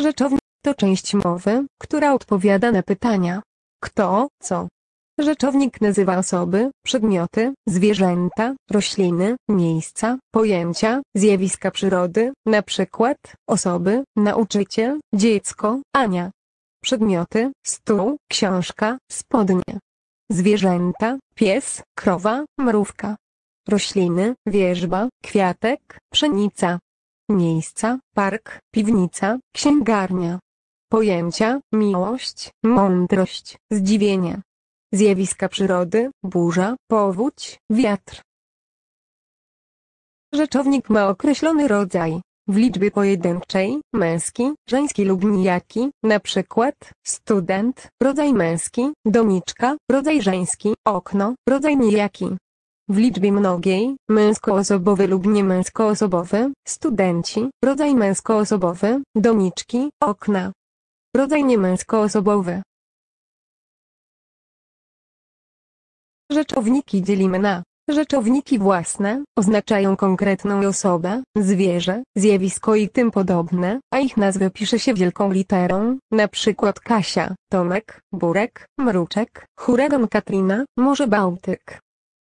Rzeczownik to część mowy, która odpowiada na pytania kto, co. Rzeczownik nazywa osoby, przedmioty, zwierzęta, rośliny, miejsca, pojęcia, zjawiska przyrody, na przykład osoby, nauczyciel, dziecko, Ania. Przedmioty, stół, książka, spodnie. Zwierzęta, pies, krowa, mrówka. Rośliny, wierzba, kwiatek, pszenica miejsca, park, piwnica, księgarnia. Pojęcia, miłość, mądrość, zdziwienie. Zjawiska przyrody, burza, powódź, wiatr. Rzeczownik ma określony rodzaj. W liczbie pojedynczej, męski, żeński lub nijaki, na przykład, student, rodzaj męski, doniczka, rodzaj żeński, okno, rodzaj nijaki. W liczbie mnogiej, męskoosobowy lub niemęskoosobowy, studenci, rodzaj męskoosobowy, doniczki, okna. Rodzaj niemęskoosobowy. Rzeczowniki dzielimy na Rzeczowniki własne oznaczają konkretną osobę, zwierzę, zjawisko i tym podobne, a ich nazwy pisze się wielką literą, na przykład Kasia, Tomek, Burek, Mruczek, Huragan Katrina, Morze Bałtyk.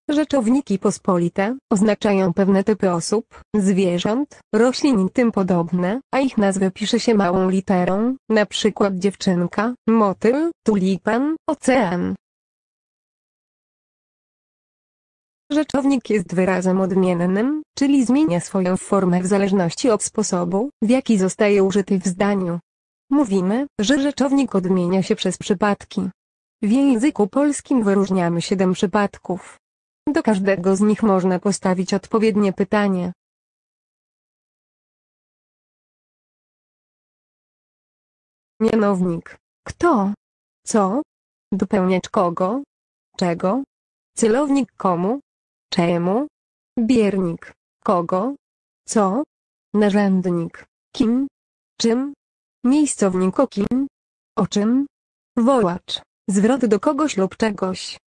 Rzeczowniki pospolite oznaczają pewne typy osób, zwierząt, roślin i tym podobne, a ich nazwy pisze się małą literą, na przykład dziewczynka, motyl, tulipan, ocean. Rzeczownik jest wyrazem odmiennym, czyli zmienia swoją formę w zależności od sposobu, w jaki zostaje użyty w zdaniu. Mówimy, że rzeczownik odmienia się przez przypadki. W języku polskim wyróżniamy siedem przypadków. Do każdego z nich można postawić odpowiednie pytanie. Mianownik. Kto? Co? Dopełniać kogo? Czego? Celownik komu? Czemu? Biernik. Kogo? Co? Narzędnik. Kim? Czym? Miejscownik o kim? O czym? Wołacz. Zwrot do kogoś lub czegoś.